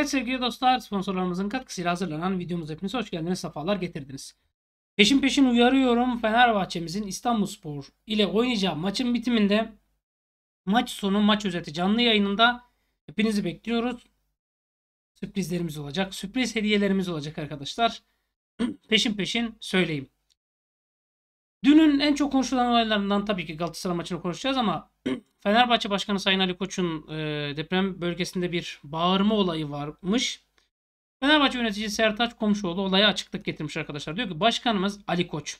Evet sevgili dostlar sponsorlarımızın katkısıyla hazırlanan videomuz hepiniz hoş geldiniz sefalar getirdiniz. Peşin peşin uyarıyorum Fenerbahçe'mizin İstanbulspor ile oynayacağı maçın bitiminde maç sonu maç özeti canlı yayınında hepinizi bekliyoruz. Sürprizlerimiz olacak sürpriz hediyelerimiz olacak arkadaşlar. peşin peşin söyleyeyim. Dünün en çok konuşulan olaylarından tabii ki Galatasaray maçını konuşacağız ama Fenerbahçe Başkanı Sayın Ali Koç'un e, deprem bölgesinde bir bağırma olayı varmış. Fenerbahçe yöneticisi Sertaç Komşuoğlu olaya açıklık getirmiş arkadaşlar. Diyor ki başkanımız Ali Koç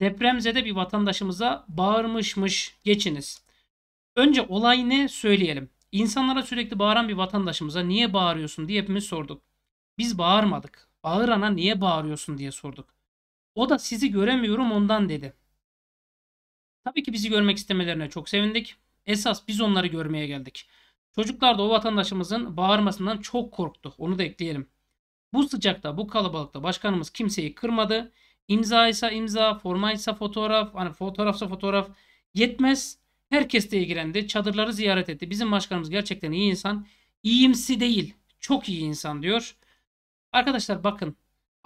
depremzede bir vatandaşımıza bağırmışmış geçiniz. Önce olay ne söyleyelim. İnsanlara sürekli bağıran bir vatandaşımıza niye bağırıyorsun diye hepimiz sorduk. Biz bağırmadık. Bağırana niye bağırıyorsun diye sorduk. O da sizi göremiyorum ondan dedi. Tabii ki bizi görmek istemelerine çok sevindik. Esas biz onları görmeye geldik. Çocuklar da o vatandaşımızın bağırmasından çok korktu. Onu da ekleyelim. Bu sıcakta, bu kalabalıkta başkanımız kimseyi kırmadı. İmza ise imza, forma ise fotoğraf, hani fotoğrafsa fotoğraf yetmez. Herkes de ilgilendi. Çadırları ziyaret etti. Bizim başkanımız gerçekten iyi insan. İyimsi değil. Çok iyi insan diyor. Arkadaşlar bakın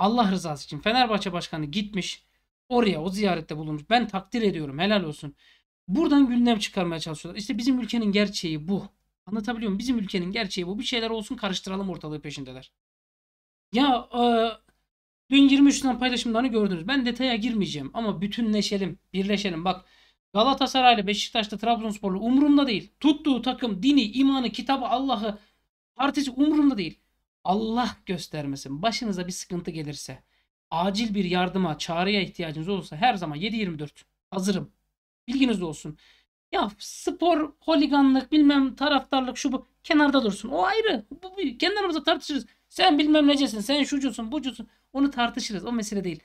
Allah rızası için Fenerbahçe Başkanı gitmiş oraya o ziyarette bulunmuş. Ben takdir ediyorum helal olsun. Buradan gündem çıkarmaya çalışıyorlar. İşte bizim ülkenin gerçeği bu. Anlatabiliyor muyum? Bizim ülkenin gerçeği bu. Bir şeyler olsun karıştıralım ortalığı peşindeler. Ya e, dün 23'ten paylaşımlarını gördünüz. Ben detaya girmeyeceğim ama bütünleşelim, birleşelim. Bak Galatasaraylı, Beşiktaşlı, Trabzonsporlu umurumda değil. Tuttuğu takım, dini, imanı, kitabı, Allah'ı partisi umurumda değil. Allah göstermesin başınıza bir sıkıntı gelirse, acil bir yardıma, çağrıya ihtiyacınız olursa her zaman 7-24 hazırım. Bilginiz olsun. Ya spor, holiganlık, bilmem taraftarlık şu bu kenarda dursun. O ayrı. Bu, bu kenarımızda tartışırız. Sen bilmem necesin, sen şucusun, bucusun. Onu tartışırız. O mesele değil.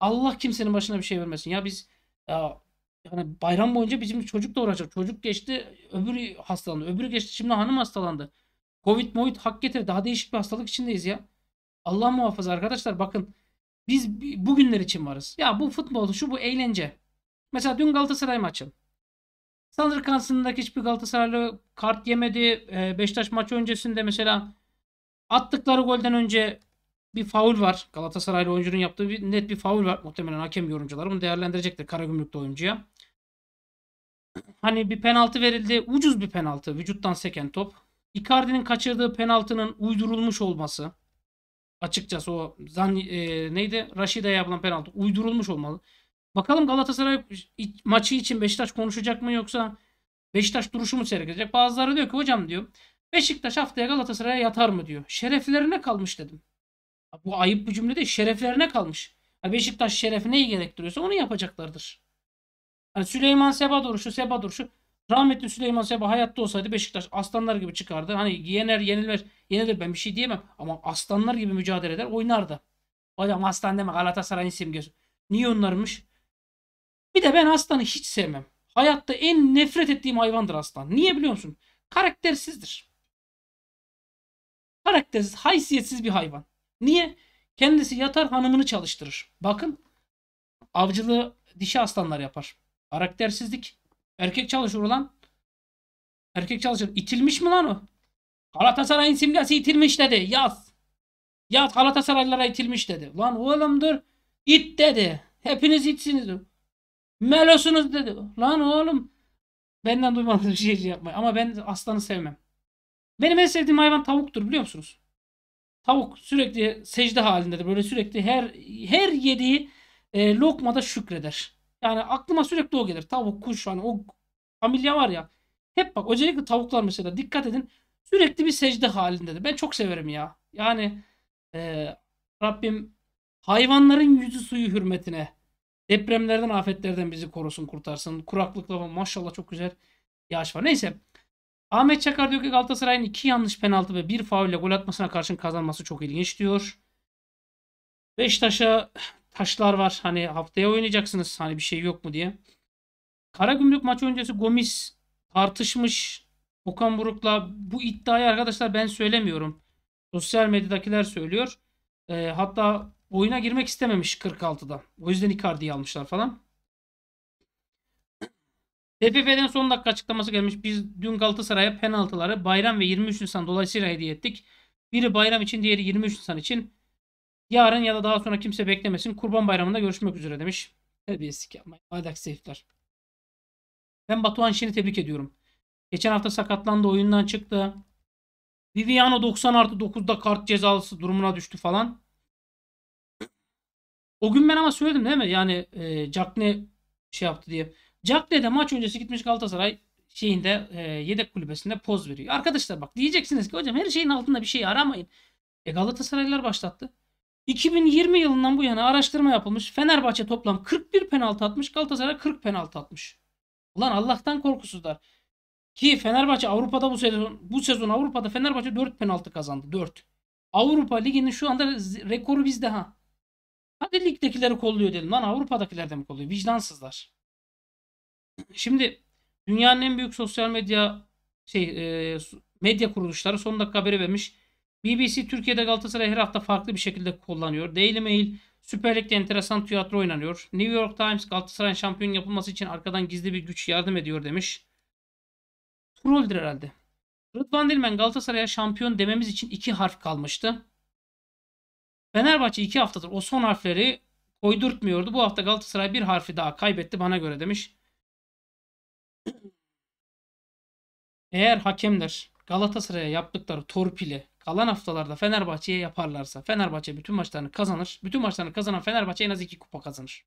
Allah kimsenin başına bir şey vermesin. Ya biz ya, yani bayram boyunca bizim çocuk da uğraşacak. Çocuk geçti, öbürü hastalandı. Öbürü geçti, şimdi hanım hastalandı. Covid moid hak getir. Daha değişik bir hastalık içindeyiz ya. Allah muhafaza arkadaşlar bakın. Biz bugünler için varız. Ya bu futbol şu bu eğlence. Mesela dün Galatasaray maçı. Sanır kansındaki hiçbir Galatasaraylı kart yemedi. Ee, Beşiktaş maçı öncesinde mesela attıkları golden önce bir faul var. Galatasaraylı oyuncunun yaptığı bir net bir faul var. Muhtemelen hakem yorumcuları bunu değerlendirecektir Karagümrük'te oyuncuya. Hani bir penaltı verildi. Ucuz bir penaltı. Vücuttan seken top. Icardi'nin kaçırdığı penaltının uydurulmuş olması açıkçası o zan e, neydi? Raşida'ya yapılan penaltı uydurulmuş olmalı. Bakalım Galatasaray maçı için Beşiktaş konuşacak mı yoksa Beşiktaş duruşu mu sergileyecek? Bazıları diyor ki hocam diyor Beşiktaş haftaya Galatasaray'a yatar mı diyor. Şereflerine kalmış dedim. Bu ayıp bir cümle değil. Şereflerine kalmış. Beşiktaş şerefi neyi gerektiriyorsa onu yapacaklardır. Hani Süleyman Seba duruşu Seba duruşu. Rahmetli Süleyman Seba hayatta olsaydı Beşiktaş aslanlar gibi çıkardı. Hani yener yenilmez yenilir ben bir şey diyemem. Ama aslanlar gibi mücadele eder oynardı. Hocam aslan deme Galatasaray'ın simgesi. Niye onlarmış? Bir de ben aslanı hiç sevmem. Hayatta en nefret ettiğim hayvandır aslan. Niye biliyor musun? Karaktersizdir. Karaktersiz, haysiyetsiz bir hayvan. Niye? Kendisi yatar hanımını çalıştırır. Bakın avcılığı dişi aslanlar yapar. Karaktersizlik Erkek çalışır ulan. Erkek çalışır. İtilmiş mi lan o? Galatasaray'ın simgesi itilmiş dedi. Yaz. Yaz Galatasaraylara itilmiş dedi. Lan oğlumdur. İt dedi. Hepiniz itsiniz. Melosunuz dedi. Lan oğlum. Benden duymadığınız şey yapmayın. Ama ben aslanı sevmem. Benim en sevdiğim hayvan tavuktur biliyor musunuz? Tavuk sürekli secde halindedir. Böyle sürekli her her yediği e, lokmada şükreder. Yani aklıma sürekli o gelir. Tavuk, kuş hani o familya var ya. Hep bak özellikle tavuklar mesela dikkat edin. Sürekli bir secde halindedir. Ben çok severim ya. Yani e, Rabbim hayvanların yüzü suyu hürmetine depremlerden afetlerden bizi korusun kurtarsın. Kuraklıkla maşallah çok güzel yağış var. Neyse. Ahmet Çakar diyor ki Galatasaray'ın iki yanlış penaltı ve bir faul gol atmasına karşın kazanması çok ilginç diyor. Beşiktaş'a taşlar var. Hani haftaya oynayacaksınız. Hani bir şey yok mu diye. Karagümrük maçı öncesi Gomis tartışmış Okan Buruk'la bu iddiayı arkadaşlar ben söylemiyorum. Sosyal medyadakiler söylüyor. E, hatta oyuna girmek istememiş 46'da. O yüzden Icardi'yi almışlar falan. TFF'den son dakika açıklaması gelmiş. Biz dün Galatasaray'a penaltıları bayram ve 23 Nisan dolayısıyla hediye ettik. Biri bayram için diğeri 23 Nisan için. Yarın ya da daha sonra kimse beklemesin. Kurban Bayramı'nda görüşmek üzere demiş. Terbiyesizlik yapmayın. Adak seyifler. Ben Batuhan Şen'i tebrik ediyorum. Geçen hafta sakatlandı oyundan çıktı. Viviano 90 artı 9'da kart cezası durumuna düştü falan. O gün ben ama söyledim değil mi? Yani e, Cagney şey yaptı diye. Cagney de maç öncesi gitmiş Galatasaray şeyinde e, yedek kulübesinde poz veriyor. Arkadaşlar bak diyeceksiniz ki hocam her şeyin altında bir şey aramayın. E Galatasaraylılar başlattı. 2020 yılından bu yana araştırma yapılmış. Fenerbahçe toplam 41 penaltı atmış. Galatasaray 40 penaltı atmış. Ulan Allah'tan korkusuzlar. Ki Fenerbahçe Avrupa'da bu sezon bu sezon Avrupa'da Fenerbahçe 4 penaltı kazandı. 4. Avrupa Ligi'nin şu anda rekoru bizde ha. Hadi ligdekileri kolluyor dedim lan Avrupa'dakiler de mi kolluyor? Vicdansızlar. Şimdi dünyanın en büyük sosyal medya şey e, medya kuruluşları son dakika haberi vermiş. BBC Türkiye'de Galatasaray her hafta farklı bir şekilde kullanıyor. Daily Mail Süper Lig'de enteresan tiyatro oynanıyor. New York Times Galatasaray'ın şampiyon yapılması için arkadan gizli bir güç yardım ediyor demiş. Trolldir herhalde. Rıdvan Dilmen Galatasaray'a şampiyon dememiz için iki harf kalmıştı. Fenerbahçe iki haftadır o son harfleri koydurtmuyordu. Bu hafta Galatasaray bir harfi daha kaybetti bana göre demiş. Eğer hakemler Galatasaray'a yaptıkları torpili kalan haftalarda Fenerbahçe'ye yaparlarsa Fenerbahçe bütün maçlarını kazanır. Bütün maçlarını kazanan Fenerbahçe en az iki kupa kazanır.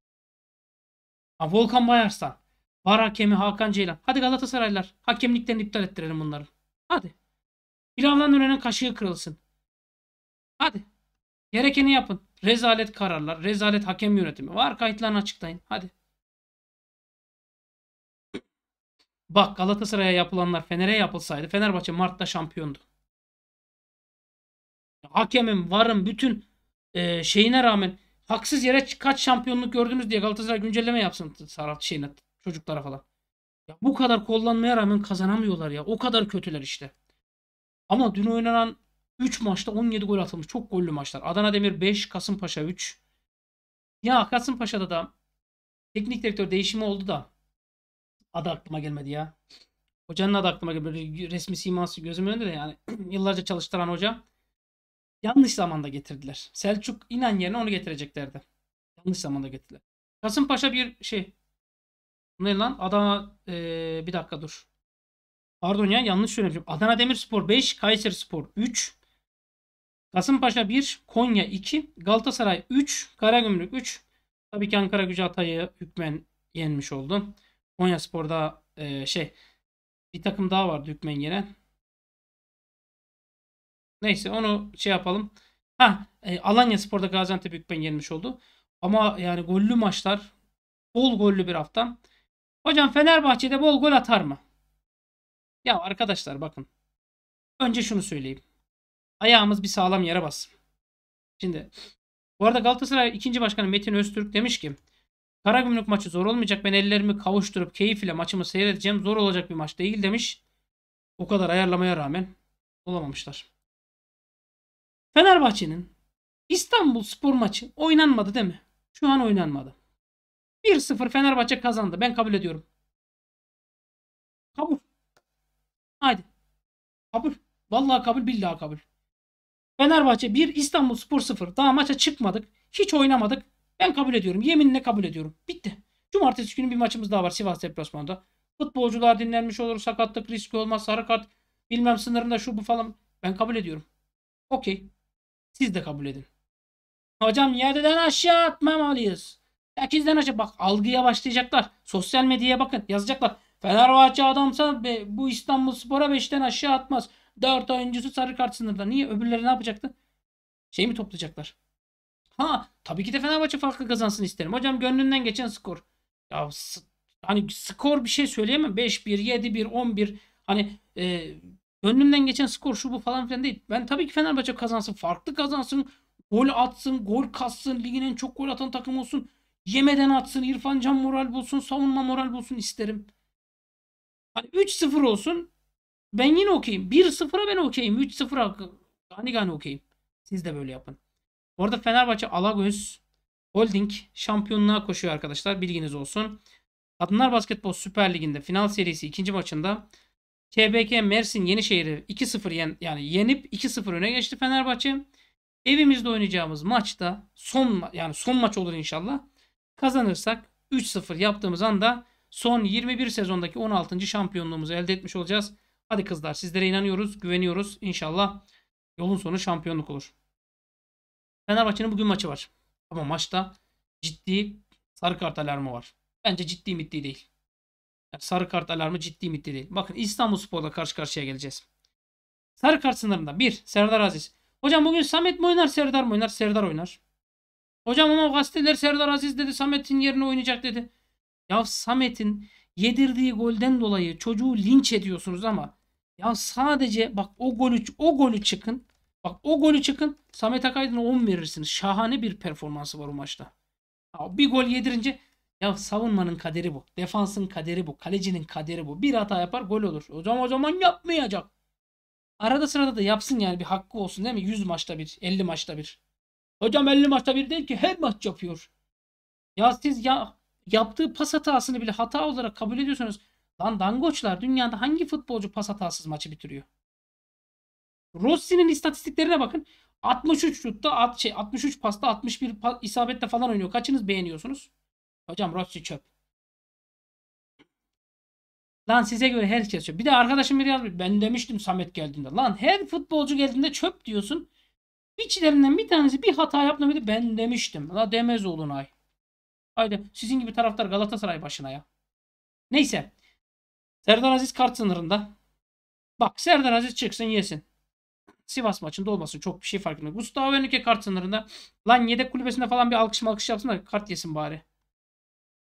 Ha, Volkan Bayarslan, var hakemi Hakan Ceylan. Hadi Galatasaray'lar, hakemlikten iptal ettirelim bunları. Hadi. Pilavdan öğrenen kaşığı kırılsın. Hadi. Gerekeni yapın. Rezalet kararlar, rezalet hakem yönetimi. Var kayıtlarını açıklayın. Hadi. Bak Galatasaray'a yapılanlar Fener'e yapılsaydı Fenerbahçe Mart'ta şampiyondu. Hakemin, varın bütün e, şeyine rağmen haksız yere kaç şampiyonluk gördünüz diye Galatasaray güncelleme yapsın taraf şeyine çocuklara falan. Ya bu kadar kullanmaya rağmen kazanamıyorlar ya. O kadar kötüler işte. Ama dün oynanan 3 maçta 17 gol atılmış. Çok gollü maçlar. Adana Demir 5, Kasımpaşa 3. Ya Kasımpaşa'da da teknik direktör değişimi oldu da adı aklıma gelmedi ya. Hocanın adı aklıma gelmedi. Resmi siması gözümün önünde de yani yıllarca çalıştıran hoca. Yanlış zamanda getirdiler. Selçuk İnan yerine onu getireceklerdi. Yanlış zamanda getirdiler. Kasımpaşa bir şey. Ne lan? Adana ee, bir dakika dur. Pardon ya yanlış söylemişim. Adana Demirspor 5, Kayseri Spor 3, Kasımpaşa 1, Konya 2, Galatasaray 3, Karagümrük 3. Tabii ki Ankara Gücü Hatay'ı hükmen yenmiş oldu. Konya Spor'da e, şey bir takım daha vardı hükmen yenen. Neyse onu şey yapalım. Ha, e, Alanya Spor'da Gaziantep Hükmen yenmiş oldu. Ama yani gollü maçlar. Bol gollü bir hafta. Hocam Fenerbahçe'de bol gol atar mı? Ya arkadaşlar bakın. Önce şunu söyleyeyim. Ayağımız bir sağlam yere bas. Şimdi bu arada Galatasaray ikinci başkanı Metin Öztürk demiş ki Karagümrük maçı zor olmayacak. Ben ellerimi kavuşturup keyifle maçımı seyredeceğim. Zor olacak bir maç değil demiş. O kadar ayarlamaya rağmen olamamışlar. Fenerbahçe'nin İstanbul Spor maçı oynanmadı değil mi? Şu an oynanmadı. 1-0 Fenerbahçe kazandı. Ben kabul ediyorum. Kabul. Haydi. Kabul. Vallahi kabul billahi kabul. Fenerbahçe 1 İstanbul Spor 0. Daha maça çıkmadık. Hiç oynamadık. Ben kabul ediyorum. Yeminle kabul ediyorum. Bitti. Cumartesi günü bir maçımız daha var Sivas deplasmanında. Futbolcular dinlenmiş olur. Sakatlık riski olmaz. Sarı kart bilmem sınırında şu bu falan. Ben kabul ediyorum. Okey. Siz de kabul edin. Hocam 7'den aşağı atmamalıyız. 8'den aşağı bak algıya başlayacaklar. Sosyal medyaya bakın yazacaklar. Fenerbahçe adamsa be, bu İstanbul Spor'a 5'ten aşağı atmaz. 4 oyuncusu sarı kart sınırda. Niye? Öbürleri ne yapacaktı? Şey mi toplayacaklar? Ha tabii ki de Fenerbahçe farklı kazansın isterim. Hocam gönlünden geçen skor. Ya hani skor bir şey söyleyemem. 5-1, 7-1, 11 hani e, Gönlümden geçen skor şu bu falan filan değil. Ben tabii ki Fenerbahçe kazansın. Farklı kazansın. Gol atsın. Gol katsın. Ligin en çok gol atan takım olsun. Yemeden atsın. İrfan Can moral bulsun. Savunma moral bulsun isterim. Hani 3-0 olsun. Ben yine okeyim. 1-0'a ben okeyim. 3-0'a gani gani okeyim. Siz de böyle yapın. Orada Fenerbahçe Alagöz Holding şampiyonluğa koşuyor arkadaşlar. Bilginiz olsun. Kadınlar Basketbol Süper Ligi'nde final serisi ikinci maçında TBK Mersin Yenişehir'i 2-0 yen, yani yenip 2-0 öne geçti Fenerbahçe. Evimizde oynayacağımız maçta son yani son maç olur inşallah. Kazanırsak 3-0 yaptığımız anda son 21 sezondaki 16. şampiyonluğumuzu elde etmiş olacağız. Hadi kızlar sizlere inanıyoruz, güveniyoruz. İnşallah yolun sonu şampiyonluk olur. Fenerbahçe'nin bugün maçı var. Ama maçta ciddi sarı kart alarmı var. Bence ciddi mitli değil. Yani sarı kart alarmı ciddi mitti değil. Bakın İstanbul Spor'la karşı karşıya geleceğiz. Sarı kart sınırında. 1. Serdar Aziz. Hocam bugün Samet mi oynar Serdar mı oynar? Serdar oynar. Hocam ama gazeteler Serdar Aziz dedi Samet'in yerine oynayacak dedi. Ya Samet'in yedirdiği golden dolayı çocuğu linç ediyorsunuz ama ya sadece bak o golü o golü çıkın. Bak o golü çıkın. Samet Akaydın'a 10 verirsiniz. Şahane bir performansı var o maçta. Ya bir gol yedirince ya savunmanın kaderi bu. Defansın kaderi bu. Kalecinin kaderi bu. Bir hata yapar gol olur. O zaman o zaman yapmayacak. Arada sırada da yapsın yani bir hakkı olsun değil mi? 100 maçta bir, 50 maçta bir. Hocam 50 maçta bir değil ki her maç yapıyor. Ya siz ya yaptığı pas hatasını bile hata olarak kabul ediyorsunuz. Lan dangoçlar dünyada hangi futbolcu pas hatasız maçı bitiriyor? Rossi'nin istatistiklerine bakın. 63 şutta, at, şey, 63 pasta, 61 pa, isabetle falan oynuyor. Kaçınız beğeniyorsunuz? Hocam Rossi çöp. Lan size göre herkes çöp. Bir de arkadaşım bir yazmış. Ben demiştim Samet geldiğinde. Lan her futbolcu geldiğinde çöp diyorsun. İçlerinden bir tanesi bir hata yapmadı. Ben demiştim. La demez olun ay. Haydi sizin gibi taraftar Galatasaray başına ya. Neyse. Serdar Aziz kart sınırında. Bak Serdar Aziz çıksın yesin. Sivas maçında olmasın. Çok bir şey fark etmez. Gustavo Henrique kart sınırında. Lan yedek kulübesinde falan bir alkış malkış yapsın da kart yesin bari.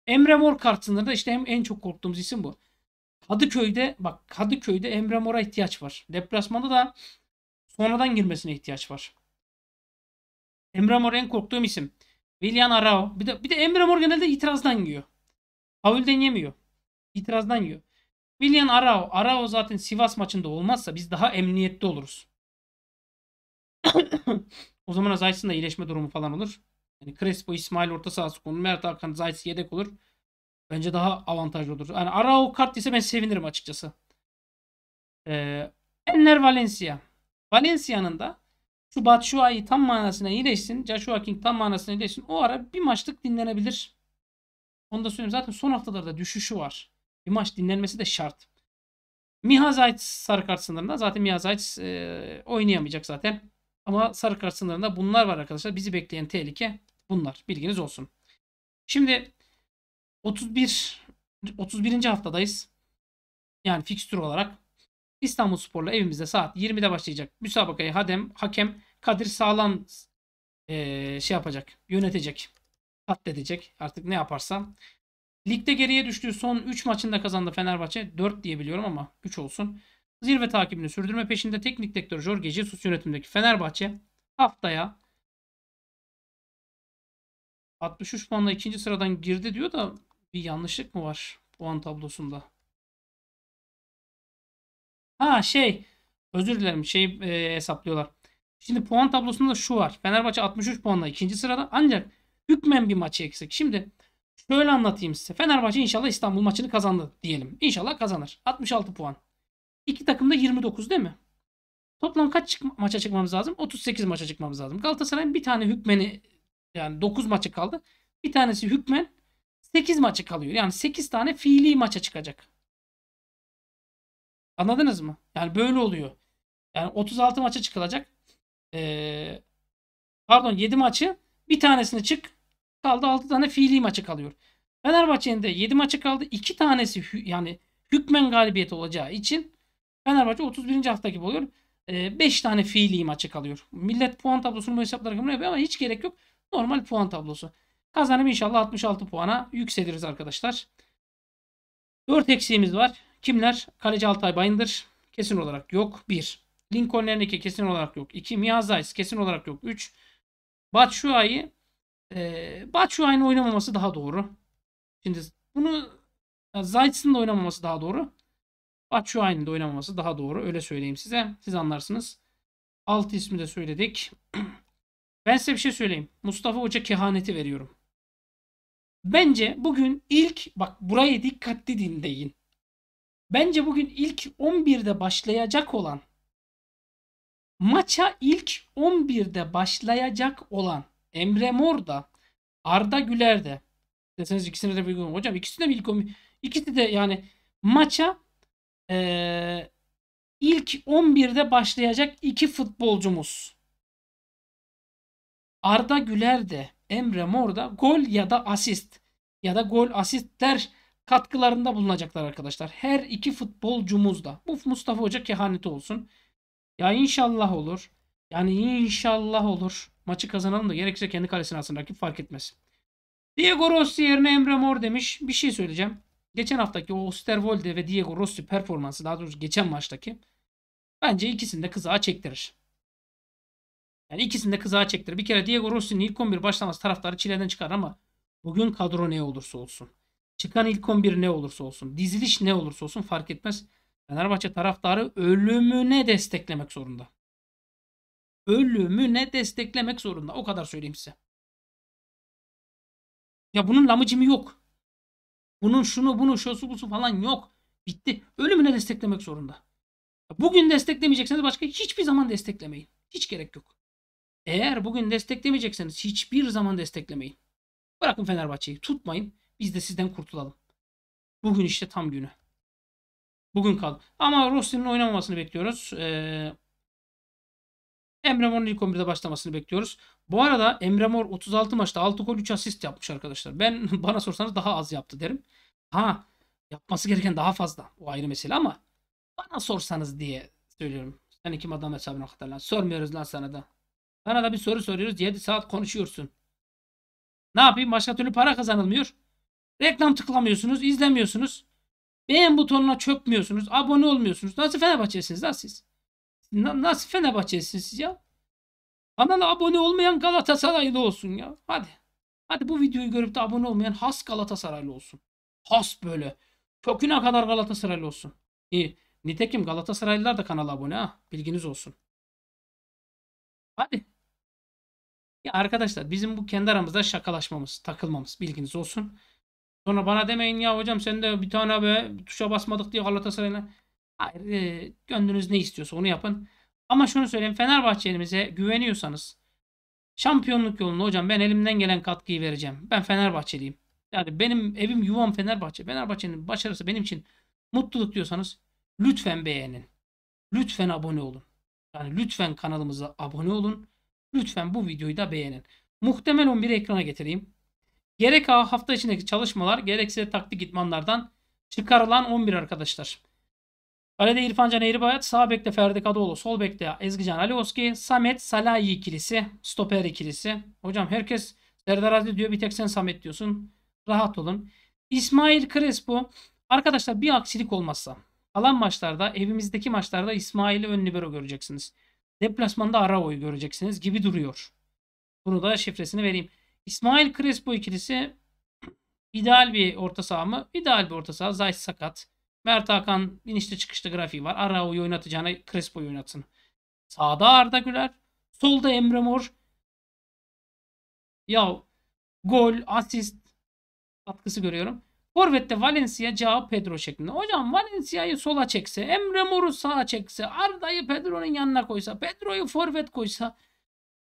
Emre Mor kart sınırında işte hem en çok korktuğumuz isim bu. Kadıköy'de bak Kadıköy'de Emre Mor'a ihtiyaç var. Deplasmanda da sonradan girmesine ihtiyaç var. Emre Mor en korktuğum isim. William Arao. Bir de, bir de Emre Mor genelde itirazdan yiyor. Faulden yemiyor. İtirazdan yiyor. William Arao. Arao zaten Sivas maçında olmazsa biz daha emniyette oluruz. o zaman Azayt'sın da iyileşme durumu falan olur. Yani Crespo, İsmail orta sahası konur. Mert Hakan, Zayt yedek olur. Bence daha avantajlı olur. Yani Arao kart ise ben sevinirim açıkçası. Ee, Enner Valencia. Valencia'nın da şu Batshuayi tam manasına iyileşsin. Joshua King tam manasına iyileşsin. O ara bir maçlık dinlenebilir. Onu da söyleyeyim. Zaten son haftalarda düşüşü var. Bir maç dinlenmesi de şart. Miha Zayt sarı kart sınırında. Zaten Mihazayt e, oynayamayacak zaten. Ama sarı kart sınırında bunlar var arkadaşlar. Bizi bekleyen tehlike bunlar. Bilginiz olsun. Şimdi 31 31. haftadayız. Yani fikstür olarak İstanbul Spor'la evimizde saat 20'de başlayacak. Müsabakayı hadem, hakem Kadir Sağlam ee, şey yapacak. Yönetecek. Katledecek. Artık ne yaparsa. Ligde geriye düştüğü son 3 maçında kazandı Fenerbahçe. 4 diyebiliyorum ama 3 olsun zirve takibini sürdürme peşinde teknik direktör Jorge Jesus yönetimdeki Fenerbahçe haftaya 63 puanla ikinci sıradan girdi diyor da bir yanlışlık mı var puan tablosunda? Ha şey özür dilerim şey e, hesaplıyorlar. Şimdi puan tablosunda şu var. Fenerbahçe 63 puanla ikinci sırada ancak hükmen bir maçı eksik. Şimdi şöyle anlatayım size. Fenerbahçe inşallah İstanbul maçını kazandı diyelim. İnşallah kazanır. 66 puan. İki takım da 29 değil mi? Toplam kaç çıkma, maça çıkmamız lazım? 38 maça çıkmamız lazım. Galatasaray'ın bir tane hükmeni yani 9 maçı kaldı. Bir tanesi hükmen 8 maçı kalıyor. Yani 8 tane fiili maça çıkacak. Anladınız mı? Yani böyle oluyor. Yani 36 maça çıkılacak. Ee, pardon 7 maçı bir tanesini çık kaldı 6 tane fiili maçı kalıyor. Fenerbahçe'nin de 7 maçı kaldı. 2 tanesi yani hükmen galibiyet olacağı için Fenerbahçe 31. hafta gibi oluyor. 5 ee, tane fiili maçı kalıyor. Millet puan tablosunu bu hesaplara göre yapıyor ama hiç gerek yok. Normal puan tablosu. Kazanım inşallah 66 puana yükseliriz arkadaşlar. 4 eksiğimiz var. Kimler? Kaleci Altay Bayındır. Kesin olarak yok. 1. Lincoln Erneke kesin olarak yok. 2. Miyazayis kesin olarak yok. 3. Batshuayi e, Batshuayi'nin oynamaması daha doğru. Şimdi bunu Zayt's'ın da oynamaması daha doğru. Batshuayi'nin oynamaması daha doğru. Öyle söyleyeyim size. Siz anlarsınız. Alt ismi de söyledik. ben size bir şey söyleyeyim. Mustafa Hoca kehaneti veriyorum. Bence bugün ilk bak buraya dikkatli dinleyin. Bence bugün ilk 11'de başlayacak olan maça ilk 11'de başlayacak olan Emre Mor da Arda Güler de deseniz ikisine de bir hocam ikisine de ilk 11 ikisi de yani maça ee, ilk 11'de başlayacak iki futbolcumuz. Arda Güler de Emre Mor da gol ya da asist ya da gol asist asistler katkılarında bulunacaklar arkadaşlar. Her iki futbolcumuz da. Bu Mustafa Hoca kehaneti olsun. Ya inşallah olur. Yani inşallah olur. Maçı kazanalım da gerekirse kendi kalesine alsın rakip fark etmez. Diego Rossi yerine Emre Mor demiş. Bir şey söyleyeceğim geçen haftaki o Osterwolde ve Diego Rossi performansı daha doğrusu geçen maçtaki bence ikisini de kızağa çektirir. Yani ikisini de kızağa çektirir. Bir kere Diego Rossi'nin ilk 11 başlaması taraftarı çileden çıkar ama bugün kadro ne olursa olsun. Çıkan ilk 11 ne olursa olsun. Diziliş ne olursa olsun fark etmez. Fenerbahçe taraftarı ölümüne desteklemek zorunda. Ölümüne desteklemek zorunda. O kadar söyleyeyim size. Ya bunun lamıcımı yok. Bunun şunu bunu şosu busu falan yok. Bitti. Ölümüne desteklemek zorunda. Bugün desteklemeyecekseniz başka hiçbir zaman desteklemeyin. Hiç gerek yok. Eğer bugün desteklemeyecekseniz hiçbir zaman desteklemeyin. Bırakın Fenerbahçe'yi tutmayın. Biz de sizden kurtulalım. Bugün işte tam günü. Bugün kaldı. Ama Rossi'nin oynamamasını bekliyoruz. Ee, Emre Mor'un ilk 11'de başlamasını bekliyoruz. Bu arada Emre Mor 36 maçta 6 gol 3 asist yapmış arkadaşlar. Ben bana sorsanız daha az yaptı derim. Ha yapması gereken daha fazla. O ayrı mesele ama bana sorsanız diye söylüyorum. Sen kim adam hesabına kadar lan. Sormuyoruz lan sana da. Sana da bir soru soruyoruz. 7 saat konuşuyorsun. Ne yapayım? Başka türlü para kazanılmıyor. Reklam tıklamıyorsunuz. izlemiyorsunuz. Beğen butonuna çökmüyorsunuz. Abone olmuyorsunuz. Nasıl Fenerbahçe'siniz lan siz? Na, nasıl Fenerbahçe'sin siz ya? Kanala abone olmayan Galatasaraylı olsun ya. Hadi. Hadi bu videoyu görüp de abone olmayan has Galatasaraylı olsun. Has böyle. Köküne kadar Galatasaraylı olsun. İyi. Nitekim Galatasaraylılar da kanala abone ha. Bilginiz olsun. Hadi. Ya arkadaşlar bizim bu kendi aramızda şakalaşmamız, takılmamız bilginiz olsun. Sonra bana demeyin ya hocam sen de bir tane be tuşa basmadık diye Galatasaray'la. Hayır, e, gönlünüz ne istiyorsa onu yapın. Ama şunu söyleyeyim Fenerbahçe'limize güveniyorsanız şampiyonluk yolunda hocam ben elimden gelen katkıyı vereceğim. Ben Fenerbahçeliyim. Yani benim evim yuvam Fenerbahçe. Fenerbahçe'nin başarısı benim için mutluluk diyorsanız lütfen beğenin. Lütfen abone olun. Yani lütfen kanalımıza abone olun. Lütfen bu videoyu da beğenin. Muhtemel 11'i ekrana getireyim. Gerek hafta içindeki çalışmalar gerekse taktik idmanlardan çıkarılan 11 arkadaşlar. Kalede İrfan Can Eğribayat, sağ bekte Ferdi Kadıoğlu, sol bekte Ezgican Alioski, Samet Salahi ikilisi, stoper ikilisi. Hocam herkes Serdar Aziz diyor bir tek sen Samet diyorsun. Rahat olun. İsmail Crespo arkadaşlar bir aksilik olmazsa kalan maçlarda evimizdeki maçlarda İsmail'i ön libero göreceksiniz. Deplasmanda Arao'yu göreceksiniz gibi duruyor. Bunu da şifresini vereyim. İsmail Crespo ikilisi ideal bir orta saha mı? İdeal bir orta saha. Zayt sakat. Mert Hakan inişte çıkışta grafiği var. Arao'yu oynatacağına Crespo'yu oynatsın. Sağda Arda Güler. Solda Emre Mor. Ya gol, asist katkısı görüyorum. Forvet'te Valencia, Cao, Pedro şeklinde. Hocam Valencia'yı sola çekse, Emre Mor'u sağa çekse, Arda'yı Pedro'nun yanına koysa, Pedro'yu forvet koysa,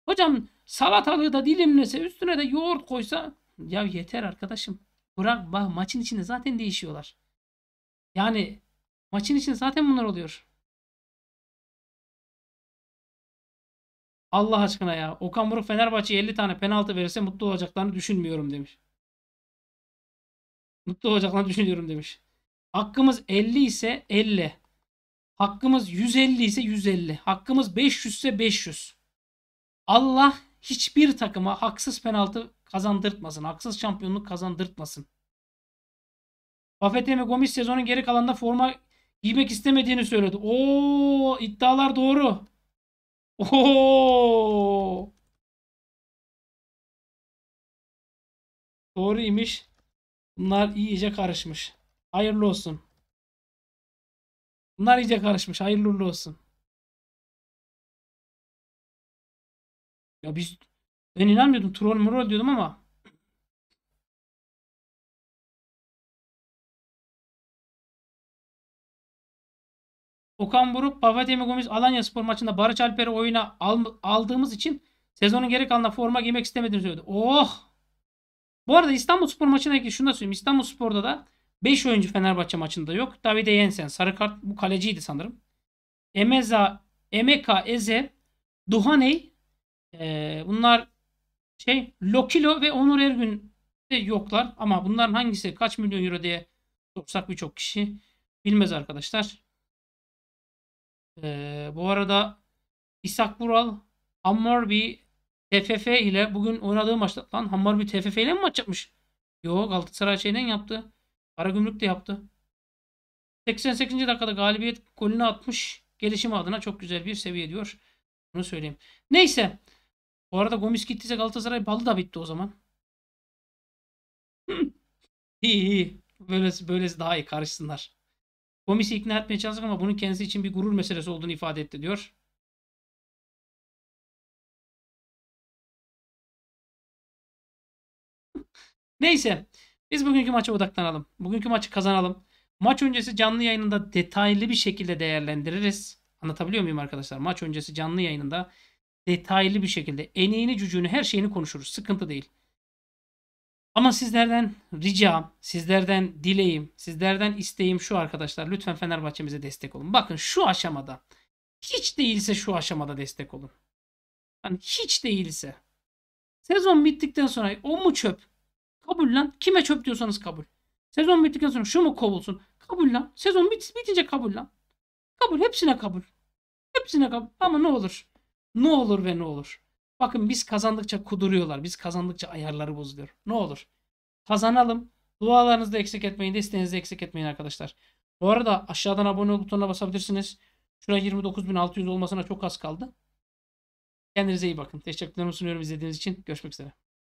hocam salatalığı da dilimlese, üstüne de yoğurt koysa, ya yeter arkadaşım. Bırak bak maçın içinde zaten değişiyorlar. Yani maçın için zaten bunlar oluyor. Allah aşkına ya. Okan Buruk Fenerbahçe 50 tane penaltı verirse mutlu olacaklarını düşünmüyorum demiş. Mutlu olacaklarını düşünüyorum demiş. Hakkımız 50 ise 50. Hakkımız 150 ise 150. Hakkımız 500 ise 500. Allah hiçbir takıma haksız penaltı kazandırtmasın. Haksız şampiyonluk kazandırtmasın. Pafete ve Gomis sezonun geri kalanında forma giymek istemediğini söyledi. Oo iddialar doğru. Oo. Doğruymuş. Bunlar iyice karışmış. Hayırlı olsun. Bunlar iyice karışmış. Hayırlı olsun. Ya biz ben inanmıyordum. Troll mrol diyordum ama Okan Buruk, Pafatemi Gomis Alanya Spor maçında Barış Alper'i oyuna al, aldığımız için sezonun geri kalanında forma giymek istemediğini söyledi. Oh! Bu arada İstanbul Spor maçına ilgili şunu da söyleyeyim. İstanbul Spor'da da 5 oyuncu Fenerbahçe maçında yok. Davide Yensen sarı kart bu kaleciydi sanırım. Emeza, Emeka, Eze, Duhaney e, bunlar şey Lokilo ve Onur Ergün de yoklar. Ama bunların hangisi kaç milyon euro diye sorsak birçok kişi bilmez arkadaşlar. Ee, bu arada İshak Bural Hammarby TFF ile bugün oynadığı maçta lan Hammarby TFF ile mi maç yapmış? Yok Galatasaray şeyden yaptı. Karagümrük de yaptı. 88. dakikada galibiyet golünü atmış. Gelişim adına çok güzel bir seviye diyor. Bunu söyleyeyim. Neyse. Bu arada Gomis gittiyse Galatasaray balı da bitti o zaman. iyi iyi. Böylesi, böylesi daha iyi. Karışsınlar. Komisi ikna etmeye çalıştık ama bunun kendisi için bir gurur meselesi olduğunu ifade etti diyor. Neyse. Biz bugünkü maça odaklanalım. Bugünkü maçı kazanalım. Maç öncesi canlı yayınında detaylı bir şekilde değerlendiririz. Anlatabiliyor muyum arkadaşlar? Maç öncesi canlı yayınında detaylı bir şekilde eneğini cücüğünü her şeyini konuşuruz. Sıkıntı değil. Ama sizlerden ricam, sizlerden dileğim, sizlerden isteğim şu arkadaşlar. Lütfen Fenerbahçe'mize destek olun. Bakın şu aşamada. Hiç değilse şu aşamada destek olun. Yani hiç değilse. Sezon bittikten sonra o mu çöp? Kabul lan. Kime çöp diyorsanız kabul. Sezon bittikten sonra şu mu kovulsun? Kabul lan. Sezon bit bitince kabul lan. Kabul. Hepsine kabul. Hepsine kabul. Ama ne olur. Ne olur ve ne olur. Bakın biz kazandıkça kuduruyorlar. Biz kazandıkça ayarları bozuluyor. Ne olur. Kazanalım. Dualarınızı da eksik etmeyin. Desteğinizi eksik etmeyin arkadaşlar. Bu arada aşağıdan abone ol butonuna basabilirsiniz. Şuraya 29.600 olmasına çok az kaldı. Kendinize iyi bakın. Teşekkürlerimi sunuyorum izlediğiniz için. Görüşmek üzere.